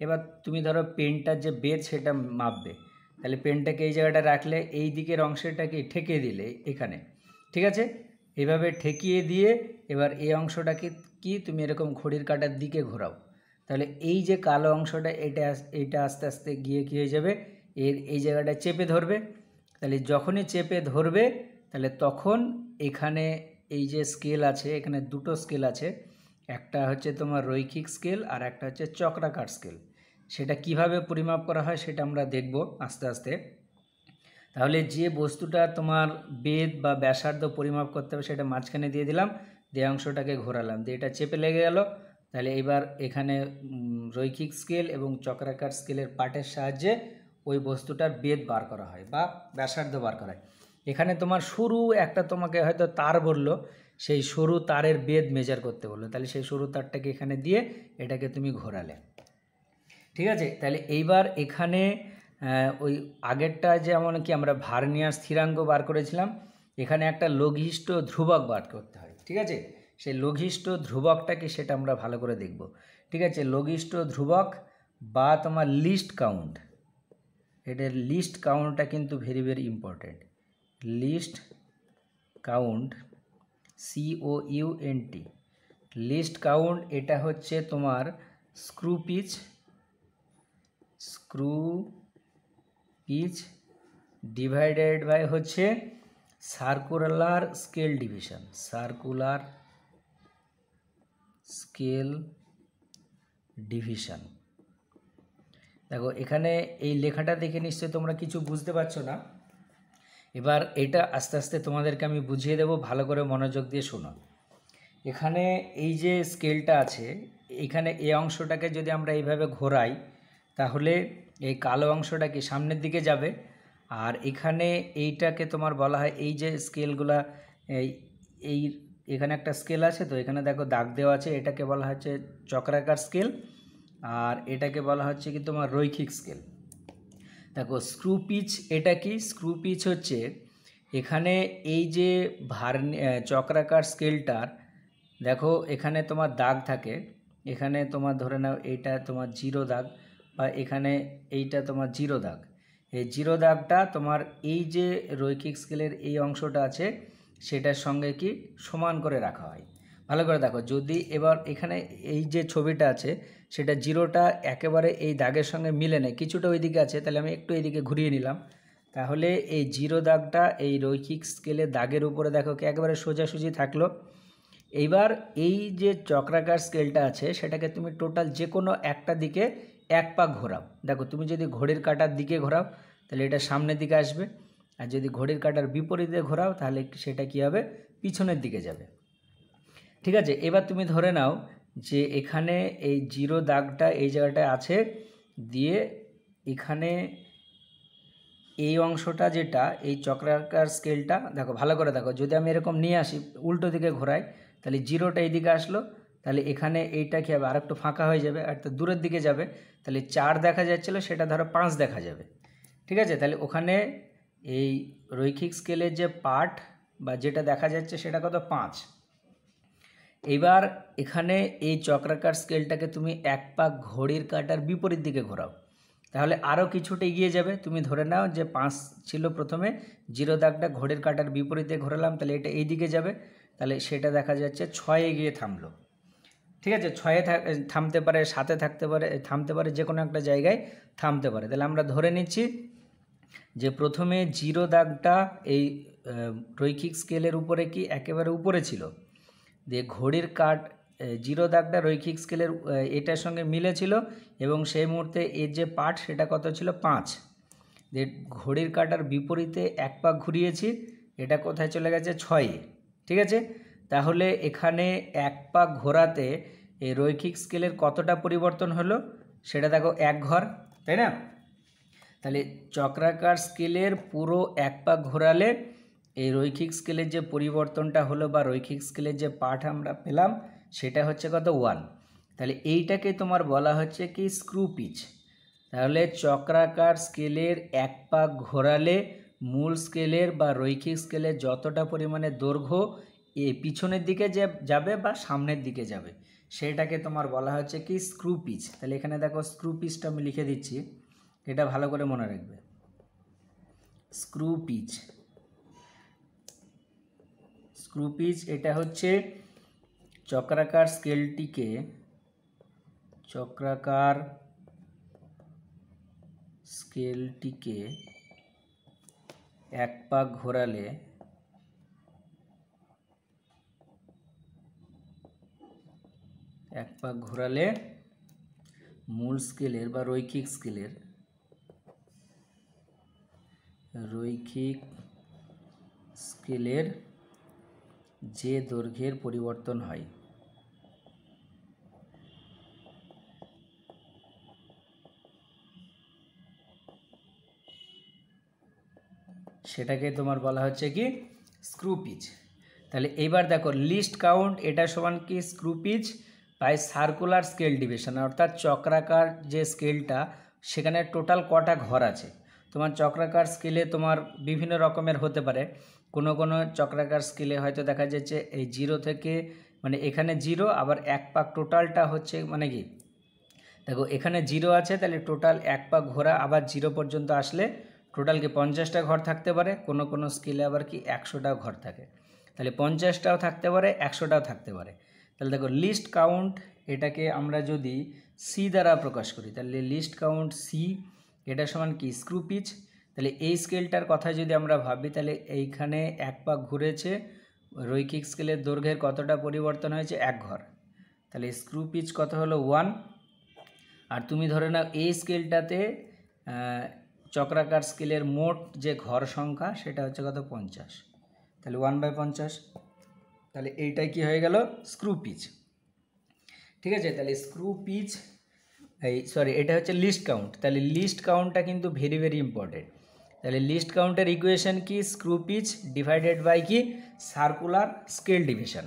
এবার তুমি ধরো পেনটার যে বেদ সেটা মাপবে তাহলে পেনটাকে এই জায়গাটা রাখলে এই দিকের অংশটাকে ঠেকে দিলে এখানে ঠিক আছে এভাবে ঠেকিয়ে দিয়ে এবার এই অংশটাকে কি তুমি এরকম ঘড়ির কাটার দিকে ঘোরাও তাহলে এই যে কালো অংশটা এটা এটা আস্তে আস্তে গিয়ে কী হয়ে যাবে এর এই জায়গাটা চেপে ধরবে তাহলে যখনই চেপে ধরবে তাহলে তখন এখানে এই যে স্কেল আছে এখানে দুটো স্কেল আছে একটা হচ্ছে তোমার রৈখিক স্কেল আর একটা হচ্ছে চক্রাকার স্কেল সেটা কিভাবে পরিমাপ করা হয় সেটা আমরা দেখব আস্তে আস্তে তাহলে যে বস্তুটা তোমার বেদ বা ব্যাসার্ধ পরিমাপ করতে হবে সেটা মাঝখানে দিয়ে দিলাম দেহ অংশটাকে ঘোরালাম দিয়ে এটা চেপে লেগে গেল তাহলে এবার এখানে রৈখিক স্কেল এবং চক্রাকার স্কেলের পাটের সাহায্যে ওই বস্তুটার বেদ বার করা হয় বা ব্যাসার্ধ বার করা হয় এখানে তোমার সরু একটা তোমাকে হয়তো তার বললো সেই সরু তারের বেদ মেজার করতে বললো তাহলে সেই সরু তারটাকে এখানে দিয়ে এটাকে তুমি ঘোরালে ঠিক আছে তাহলে এইবার এখানে হ্যাঁ, ওই আগেরটা যেমন কি আমরা ভার্নিয়ার স্থিরাঙ্গ বার করেছিলাম এখানে একটা লঘিষ্ঠ ধ্রুবক বার করতে হয় ঠিক আছে সেই লঘিষ্ঠ ধ্রুবকটাকে সেটা আমরা ভালো করে দেখব ঠিক আছে লঘিষ্ঠ ধ্রুবক বা তোমার লিস্ট কাউন্ট এটার লিস্ট কাউন্টটা কিন্তু very very important least count সিও টি লিস্ট কাউন্ট এটা হচ্ছে তোমার screw pitch screw pitch divided by হচ্ছে circular scale division circular scale division দেখো এখানে এই লেখাটা দেখে নিশ্চয়ই তোমরা কিছু বুঝতে পারছো না এবার এটা আস্তে আস্তে তোমাদেরকে আমি বুঝিয়ে দেব ভালো করে মনোযোগ দিয়ে শোনো এখানে এই যে স্কেলটা আছে এখানে এই অংশটাকে যদি আমরা এইভাবে ঘোরাই তাহলে এই কালো অংশটা কি সামনের দিকে যাবে আর এখানে এইটাকে তোমার বলা হয় এই যে স্কেলগুলা এই এখানে একটা স্কেল আছে তো এখানে দেখো দাগ দেওয়া আছে এটাকে বলা হচ্ছে চক্রাকার স্কেল আর এটাকে বলা হচ্ছে কি তোমার রৈখিক স্কেল দেখো স্ক্রু পিচ এটা কি স্ক্রু পিচ হচ্ছে এখানে এই যে ভার চক্রাকার স্কেলটার দেখো এখানে তোমার দাগ থাকে এখানে তোমার ধরে নাও এটা তোমার জিরো দাগ এখানে এইটা তোমার জিরো দাগ এই জিরো দাগটা তোমার এই যে রৈখিক স্কেলের এই অংশটা আছে সেটার সঙ্গে কি সমান করে রাখা হয় ভালো করে দেখো যদি এবার এখানে এই যে ছবিটা আছে সেটা জিরোটা একেবারে এই দাগের সঙ্গে মিলে নেয় কিছুটা ওইদিকে আছে তাহলে আমি একটু এইদিকে ঘুরিয়ে নিলাম তাহলে এই জিরো দাগটা এই রৈখিক স্কেলে দাগের উপরে দেখো কি একেবারে সোজাসুজি থাকলো এইবার এই যে চক্রাকার স্কেলটা আছে সেটাকে তুমি টোটাল যে কোনো একটা দিকে এক পা ঘোরাও দেখো তুমি যদি ঘড়ির কাটার দিকে ঘোরাও তাহলে এটা সামনের দিকে আসবে আর যদি ঘড়ির কাটার বিপরীতে ঘোরাও তাহলে সেটা কি হবে পিছনের দিকে যাবে ঠিক আছে এবার তুমি ধরে নাও যে এখানে এই জিরো দাগটা এই জায়গাটা আছে দিয়ে এখানে এই অংশটা যেটা এই চক্রাকার স্কেলটা দেখো ভালো করে দেখো যদি আমি এরকম নিয়ে আসি উল্টো দিকে ঘোরাই তাহলে জিরোটা এইদিকে আসলো তাহলে এখানে এইটা কী হবে আর একটু ফাঁকা হয়ে যাবে আর দূরের দিকে যাবে তাহলে চার দেখা যাচ্ছিলো সেটা ধরো পাঁচ দেখা যাবে ঠিক আছে তাহলে ওখানে এই রৈখিক স্কেলের যে পার্ট বা যেটা দেখা যাচ্ছে সেটা কত পাঁচ এবার এখানে এই চক্রাকার স্কেলটাকে তুমি এক পাক ঘড়ির কাটার বিপরীত দিকে ঘোরাও তাহলে আরও কিছুটা এগিয়ে যাবে তুমি ধরে নাও যে পাঁচ ছিল প্রথমে জিরো দাগটা ঘড়ির কাটার বিপরীতে ঘোরালাম তাহলে এটা এই দিকে যাবে তাহলে সেটা দেখা যাচ্ছে ছয় এগিয়ে থামলো ঠিক আছে ছয়ে থামতে পারে সাতে থাকতে পারে থামতে পারে যে কোনো একটা জায়গায় থামতে পারে তাহলে আমরা ধরে নিচ্ছি যে প্রথমে জিরো দাগটা এই রৈখিক স্কেলের উপরে কি একেবারে উপরে ছিল দিয়ে ঘড়ির কাট জিরো দাগটা রৈখিক স্কেলের এটার সঙ্গে মিলেছিল এবং সেই মুহূর্তে এর যে পাট সেটা কত ছিল পাঁচ যে ঘড়ির কাটার বিপরীতে এক পাক ঘুরিয়েছি এটা কোথায় চলে গেছে ছয়ে ঠিক আছে তাহলে এখানে এক পা ঘোরাতে এই রৈখিক স্কেলের কতটা পরিবর্তন হলো সেটা দেখো এক ঘর তাই না তাহলে চক্রাকার স্কেলের পুরো এক পা ঘোরালে এই রৈখিক স্কেলের যে পরিবর্তনটা হলো বা রৈখিক স্কেলের যে পাঠ আমরা পেলাম সেটা হচ্ছে কত ওয়ান তাহলে এইটাকে তোমার বলা হচ্ছে কি স্ক্রু পিচ তাহলে চক্রাকার স্কেলের এক পা ঘোরালে মূল স্কেলের বা রৈখিক স্কেলের যতটা পরিমাণে দৈর্ঘ্য এ পিছনের দিকে যে যাবে বা সামনের দিকে যাবে সেটাকে তোমার বলা হচ্ছে কি স্ক্রু পিচ তাহলে এখানে দেখো স্ক্রু পিচটা আমি লিখে দিচ্ছি এটা ভালো করে মনে রাখবে স্ক্রু পিচ স্ক্রু পিচ এটা হচ্ছে চক্রাকার স্কেলটিকে চক্রাকার স্কেলটিকে এক পাক ঘোরালে এক পাক ঘোরালে মূল স্কেলের বা রৈখিক স্কেলের রৈখিক স্কেলের যে দৈর্ঘ্যের পরিবর্তন হয় সেটাকে তোমার বলা হচ্ছে কি স্ক্রু পিচ তাহলে এইবার দেখো লিস্ট কাউন্ট এটা সমান কি screw pitch by circular scale division অর্থাৎ চক্রাকার যে স্কেলটা সেখানে টোটাল কটা ঘর আছে তোমার চক্রাকার স্কেলে তোমার বিভিন্ন রকমের হতে পারে কোনো কোনো চক্রাকার স্কেলে হয়তো দেখা যাচ্ছে এই জিরো থেকে মানে এখানে জিরো আবার এক পাক টোটালটা হচ্ছে মানে কি দেখো এখানে জিরো আছে তাহলে টোটাল এক পাক ঘোরা আবার জিরো পর্যন্ত আসলে টোটাল কি পঞ্চাশটা ঘর থাকতে পারে কোনো কোনো স্কেলে আবার কি একশোটা ঘর থাকে তাহলে পঞ্চাশটাও থাকতে পারে একশোটাও থাকতে পারে তাহলে দেখো লিস্ট কাউন্ট এটাকে আমরা যদি সি দ্বারা প্রকাশ করি তাহলে লিস্ট কাউন্ট সি এটা সমান কি স্ক্রু পিচ তাহলে এই স্কেলটার কথা যদি আমরা ভাবি তাহলে এইখানে এক পা ঘুরেছে রৈখিক স্কেলের দৈর্ঘ্যের কতটা পরিবর্তন হয়েছে এক ঘর তাহলে স্ক্রু পিচ কত হলো ওয়ান আর তুমি ধরে নাও এই স্কেলটাতে চক্রাকার স্কেলের মোট যে ঘর সংখ্যা সেটা হচ্ছে কত পঞ্চাশ তাহলে ওয়ান বাই পঞ্চাশ তাহলে এইটাই কি হয়ে গেল স্ক্রু পিচ ঠিক আছে তাহলে স্ক্রু পিচ এই সরি এটা হচ্ছে লিস্ট কাউন্ট তাহলে লিস্ট কাউন্টটা কিন্তু ভেরি ভেরি ইম্পর্টেন্ট তাহলে লিস্ট কাউন্টের ইকুয়েশন কি স্ক্রু পিচ ডিভাইডেড বাই কি সার্কুলার স্কেল ডিভিশন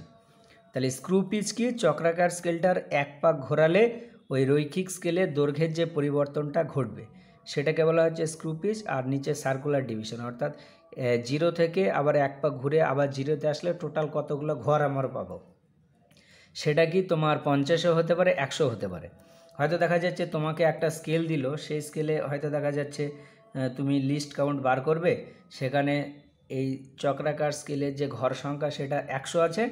তাহলে স্ক্রু পিচ কি চক্রাকার স্কেলটার এক পাক ঘোরালে ওই রৈখিক স্কেলে দৈর্ঘ্যের যে পরিবর্তনটা ঘটবে সেটাকে বলা হচ্ছে স্ক্রু পিচ আর নিচে সার্কুলার ডিভিশন অর্থাৎ জিরো থেকে আবার এক পা ঘুরে আবার জিরোতে আসলে টোটাল কতগুলো ঘর আমার পাবো সেটা কি তোমার পঞ্চাশও হতে পারে একশো হতে পারে হয়তো দেখা যাচ্ছে তোমাকে একটা স্কেল দিল সেই স্কেলে হয়তো দেখা যাচ্ছে তুমি লিস্ট কাউন্ট বার করবে সেখানে এই চক্রাকার স্কেলের যে ঘর সংখ্যা সেটা একশো আছে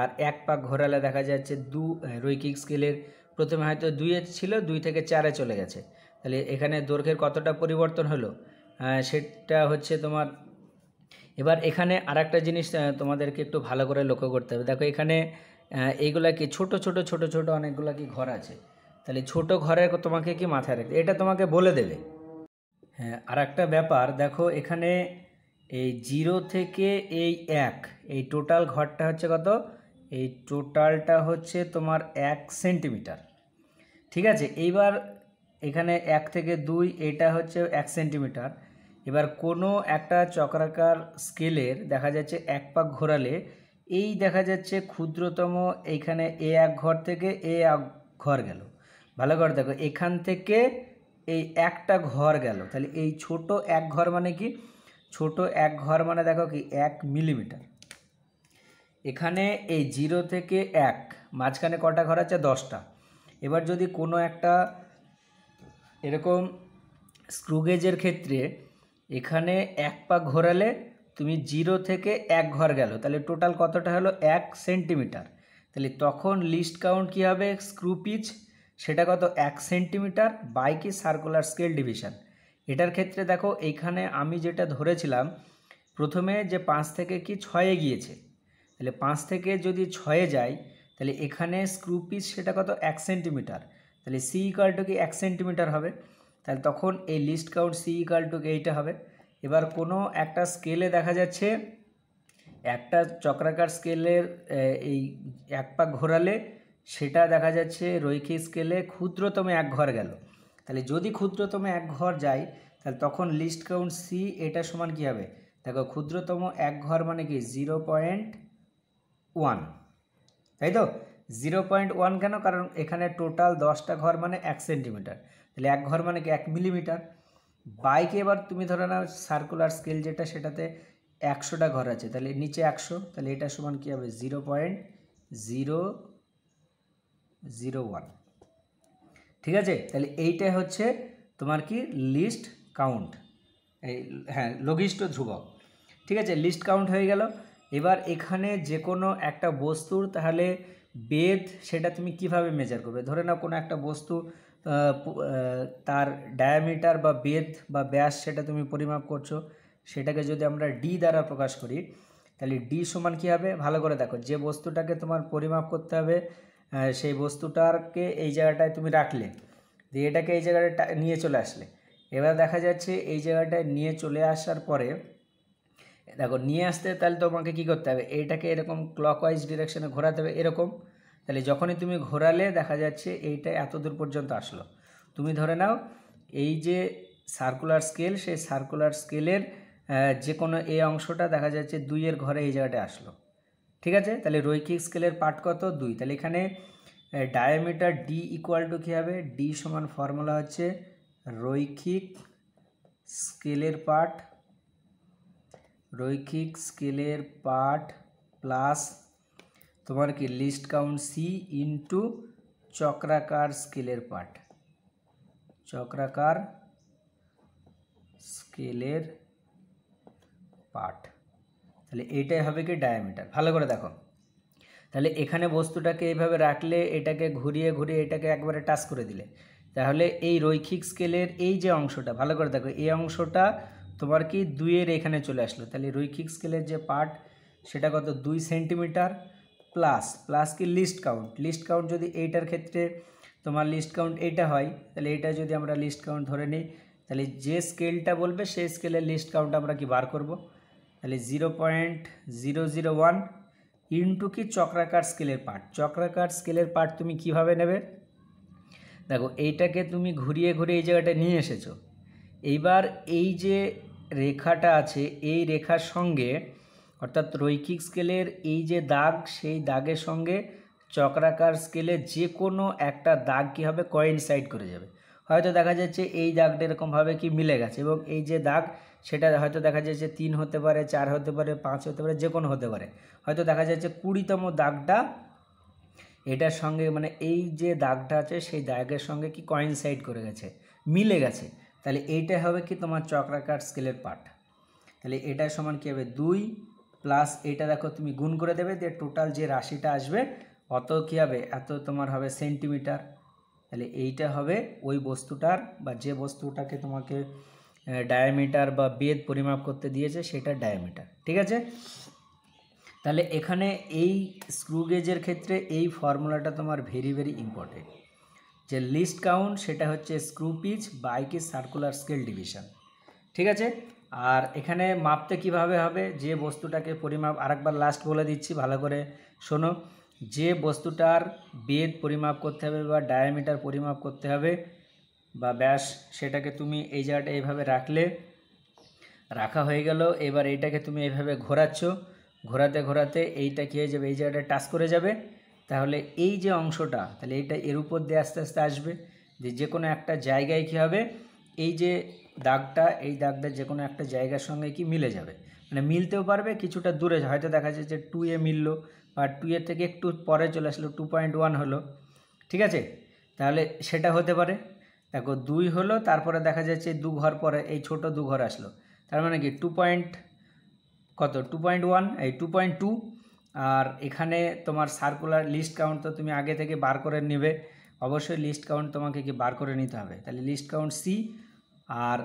আর এক পাক ঘোরালে দেখা যাচ্ছে দু রৈকিক স্কেলের প্রথমে হয়তো দুইয়ে ছিল দুই থেকে চারে চলে গেছে তাহলে এখানে দৈর্ঘ্যের কতটা পরিবর্তন হলো সেটা হচ্ছে তোমার এবার এখানে আর একটা জিনিস তোমাদেরকে একটু ভালো করে লক্ষ্য করতে হবে দেখো এখানে এইগুলা কি ছোট ছোট ছোট ছোট অনেকগুলো কি ঘর আছে তাহলে ছোট ঘরে তোমাকে কি মাথায় রাখতে এটা তোমাকে বলে দেবে হ্যাঁ আর একটা ব্যাপার দেখো এখানে এই জিরো থেকে এই এক এই টোটাল ঘরটা হচ্ছে কত এই টোটালটা হচ্ছে তোমার এক সেন্টিমিটার ঠিক আছে এইবার এখানে এক থেকে দুই এটা হচ্ছে এক সেন্টিমিটার এবার কোনো একটা চক্রাকার স্কেলের দেখা যাচ্ছে এক পাক ঘোরালে এই দেখা যাচ্ছে ক্ষুদ্রতম এইখানে এ এক ঘর থেকে এ এক ঘর গেল ভালো করে দেখো এখান থেকে এই একটা ঘর গেল তাহলে এই ছোট এক ঘর মানে কি ছোট এক ঘর মানে দেখো কি এক মিলিমিটার এখানে এই জিরো থেকে এক মাঝখানে কটা ঘর আছে দশটা এবার যদি কোনো একটা এরকম স্ক্রুগেজের ক্ষেত্রে এখানে এক পা ঘোরালে তুমি জিরো থেকে এক ঘর গেল তাহলে টোটাল কতটা হলো এক সেন্টিমিটার তাহলে তখন লিস্ট কাউন্ট কী হবে স্ক্রু পিচ সেটা কত এক সেন্টিমিটার বাইকি সার্কুলার স্কেল ডিভিশন এটার ক্ষেত্রে দেখো এইখানে আমি যেটা ধরেছিলাম প্রথমে যে পাঁচ থেকে কি ছয়ে গিয়েছে তাহলে পাঁচ থেকে যদি ছয়ে যায় তাহলে এখানে স্ক্রু পিচ সেটা কত এক সেন্টিমিটার তাহলে সি ইকাল কি এক সেন্টিমিটার হবে তাহলে তখন এই least count C equal to এইটা হবে এবার কোনো একটা স্কেলে দেখা যাচ্ছে একটা চক্রাকার স্কেলের এই এক পাক ঘোরালে সেটা দেখা যাচ্ছে রৈখিক স্কেলে ক্ষুদ্রতম এক ঘর গেল তাহলে যদি ক্ষুদ্রতম এক ঘর যায় তাহলে তখন লিস্ট কাউন্ট সি এটা সমান কী হবে দেখো ক্ষুদ্রতম এক ঘর মানে কি জিরো পয়েন্ট ওয়ান তাই তো জিরো পয়েন্ট ওয়ান কেন কারণ এখানে টোটাল দশটা ঘর মানে এক সেন্টিমিটার তাহলে এক ঘর মানে কি এক মিলিমিটার বাইকে এবার তুমি ধরে নাও সার্কুলার স্কেল যেটা সেটাতে একশোটা ঘর আছে তাহলে নিচে একশো তাহলে এটা সমান কী হবে zero point zero zero one ঠিক আছে তাহলে এইটাই হচ্ছে তোমার কি লিস্ট কাউন্ট এই হ্যাঁ লঘিষ্ট ধ্রুবক ঠিক আছে লিস্ট কাউন্ট হয়ে গেল এবার এখানে যে কোনো একটা বস্তুর তাহলে বেদ সেটা তুমি কিভাবে মেজার করবে ধরে নাও কোনো একটা বস্তু তার ডায়ামিটার বা বেদ বা ব্যাস সেটা তুমি পরিমাপ করছো সেটাকে যদি আমরা ডি দ্বারা প্রকাশ করি তাহলে ডি সমান কী হবে ভালো করে দেখো যে বস্তুটাকে তোমার পরিমাপ করতে হবে সেই বস্তুটাকে এই জায়গাটায় তুমি রাখলে দিয়ে এটাকে এই জায়গাটায় নিয়ে চলে আসলে এবার দেখা যাচ্ছে এই জায়গাটায় নিয়ে চলে আসার পরে দেখো নিয়ে আসতে তাহলে তোমাকে কি করতে হবে এটাকে এরকম ক্লকওয়াইজ ডিরেকশানে ঘোরাতে হবে এরকম তাহলে যখনই তুমি ঘোরালে দেখা যাচ্ছে এইটা এত দূর পর্যন্ত আসলো তুমি ধরে নাও এই যে সার্কুলার স্কেল সেই সার্কুলার স্কেলের যে কোনো এই অংশটা দেখা যাচ্ছে দুইয়ের ঘরে এই জায়গাটা আসলো ঠিক আছে তাহলে রৈখিক স্কেলের পার্ট কত দুই তাহলে এখানে ডায়ামিটার ডি ইকুয়াল টু কী হবে ডি সমান ফর্মুলা হচ্ছে রৈখিক স্কেলের পার্ট রৈখিক স্কেলের পার্ট প্লাস তোমার কি লিস্ট কাউন্ট সি ইন্টু চক্রাকার স্কেলের পার্ট চক্রাকার স্কেলের পার্ট তাহলে এইটাই হবে কি ডায়ামিটার ভালো করে দেখো তাহলে এখানে বস্তুটাকে এইভাবে রাখলে এটাকে ঘুরিয়ে ঘুরিয়ে এটাকে একবারে টাচ করে দিলে তাহলে এই রৈখিক স্কেলের এই যে অংশটা ভালো করে দেখো এই অংশটা তোমার কি দুইয়ের এখানে চলে আসলো তাহলে রৈখিক স্কেলের যে পার্ট সেটা কত দুই সেন্টিমিটার প্লাস প্লাস কি লিস্ট কাউন্ট লিস্ট কাউন্ট যদি এইটার ক্ষেত্রে তোমার লিস্ট কাউন্ট এইটা হয় তাহলে এইটা যদি আমরা লিস্ট কাউন্ট ধরে নিই তাহলে যে স্কেলটা বলবে সেই স্কেলের লিস্ট কাউন্ট আমরা কি বার করব তাহলে zero point zero zero one into কি চক্রাকার স্কেলের পার্ট চক্রাকার স্কেলের পার্ট তুমি কিভাবে নেবে দেখো এইটাকে তুমি ঘুরিয়ে ঘুরিয়ে এই জায়গাটা নিয়ে এসেছো এইবার এই যে রেখাটা আছে এই রেখার সঙ্গে অর্থাৎ রৈখিক স্কেলের এই যে দাগ সেই দাগের সঙ্গে চক্রাকার স্কেলে যে কোনো একটা দাগ কী হবে কয়েনসাইড করে যাবে হয়তো দেখা যাচ্ছে এই দাগটা এরকমভাবে কি মিলে গেছে এবং এই যে দাগ সেটা হয়তো দেখা যাচ্ছে তিন হতে পারে চার হতে পারে পাঁচ হতে পারে যে কোনো হতে পারে হয়তো দেখা যাচ্ছে কুড়িতম দাগটা এটার সঙ্গে মানে এই যে দাগটা আছে সেই দাগের সঙ্গে কি কয়েনসাইড করে গেছে মিলে গেছে তাহলে এইটা হবে কি তোমার চক্রাকার স্কেলের পার্ট তাহলে এটার সমান কী হবে দুই প্লাস এটা দেখো তুমি গুণ করে দেবে দিয়ে টোটাল যে রাশিটা আসবে অত কী হবে এত তোমার হবে সেন্টিমিটার তাহলে এইটা হবে ওই বস্তুটার বা যে বস্তুটাকে তোমাকে ডায়ামিটার বা বেদ পরিমাপ করতে দিয়েছে সেটা ডায়ামিটার ঠিক আছে তাহলে এখানে এই স্ক্রুগেজের ক্ষেত্রে এই ফর্মুলাটা তোমার ভেরি ভেরি ইম্পর্টেন্ট যে লিস্ট কাউন্ট সেটা হচ্ছে স্ক্রু পিচ বাইকের সার্কুলার স্কেল ডিভিশন ঠিক আছে আর এখানে মাপতে কিভাবে হবে যে বস্তুটাকে পরিমাপ আরেকবার লাস্ট বলে দিচ্ছি ভালো করে শোনো যে বস্তুটার বেদ পরিমাপ করতে হবে বা ডায়ামিটার পরিমাপ করতে হবে বা ব্যাস সেটাকে তুমি এই জায়গাটা এইভাবে রাখলে রাখা হয়ে গেল এবার এইটাকে তুমি এইভাবে ঘোরাচ্ছ ঘোরাতে ঘোরাতে এইটা কী হয়ে যাবে এই জায়গাটায় টাচ করে যাবে তাহলে এই যে অংশটা তাহলে এইটা এর উপর দিয়ে আস্তে আস্তে আসবে যে যে কোনো একটা জায়গায় কী হবে এই যে দাগটা এই দাগটা যে কোনো একটা জায়গার সঙ্গে কি মিলে যাবে মানে মিলতেও পারবে কিছুটা দূরে হয়তো দেখা যায় যে টু এ মিললো বা টু এ থেকে একটু পরে চলে আসলো টু পয়েন্ট ওয়ান হলো ঠিক আছে তাহলে সেটা হতে পারে দেখো দুই হলো তারপরে দেখা যাচ্ছে দু ঘর পরে এই ছোট দু ঘর আসলো তার মানে কি টু পয়েন্ট কত টু পয়েন্ট ওয়ান এই টু পয়েন্ট টু আর এখানে তোমার সার্কুলার লিস্ট কাউন্ট তো তুমি আগে থেকে বার করে নেবে অবশ্যই লিস্ট কাউন্ট তোমাকে কি বার করে নিতে হবে তাহলে লিস্ট কাউন্ট সি আর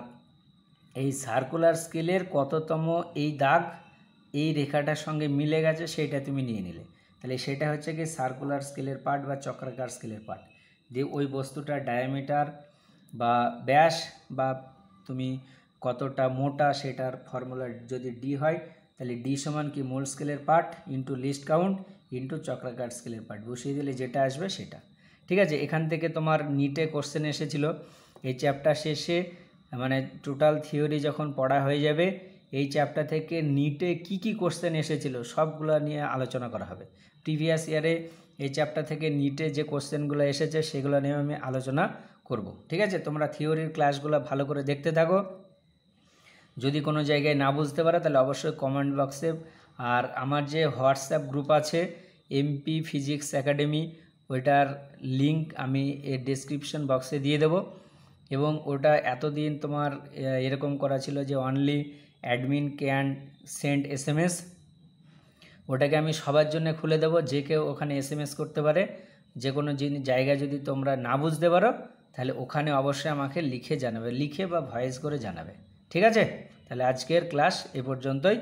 এই সার্কুলার স্কেলের কততম এই দাগ এই রেখাটার সঙ্গে মিলে গেছে সেটা তুমি নিয়ে নিলে তাহলে সেটা হচ্ছে কি সার্কুলার স্কেলের পার্ট বা চক্রাকার স্কেলের পার্ট দিয়ে ওই বস্তুটার ডায়ামিটার বা ব্যাস বা তুমি কতটা মোটা সেটার ফর্মুলা যদি ডি হয় তাহলে ডি সমান কি মূল স্কেলের part into least count into চক্রাকার স্কেলের পার্ট বসিয়ে দিলে যেটা আসবে সেটা ঠিক আছে এখান থেকে তোমার নিটে কোশ্চেন এসেছিল এই চ্যাপ্টার শেষে মানে টোটাল থিওরি যখন পড়া হয়ে যাবে এই চ্যাপ্টার থেকে নিটে কি কি কোশ্চেন এসেছিল সবগুলো নিয়ে আলোচনা করা হবে প্রিভিয়াস ইয়ারে এই চ্যাপ্টার থেকে নিটে যে কোশ্চেনগুলো এসেছে সেগুলো নিয়ে আমি আলোচনা করব ঠিক আছে তোমরা থিওরির ক্লাসগুলো ভালো করে দেখতে থাকো যদি কোনো জায়গায় না বুঝতে পারো তাহলে অবশ্যই কমেন্ট বক্সে আর আমার যে হোয়াটসঅ্যাপ গ্রুপ আছে এমপি ফিজিক্স একাডেমি ওইটার লিংক আমি এর ডিসক্রিপশন বক্সে দিয়ে দেবো এবং ওটা এতদিন তোমার এরকম করা ছিল যে only admin can send S M S ওটাকে আমি সবার জন্য খুলে দেব যে কেউ ওখানে এস এম এস করতে পারে যে কোনো জায়গা যদি তোমরা না বুঝতে পারো তাহলে ওখানে অবশ্যই আমাকে লিখে জানাবে লিখে বা ভয়েস করে জানাবে ঠিক আছে তাহলে আজকের ক্লাস এ পর্যন্তই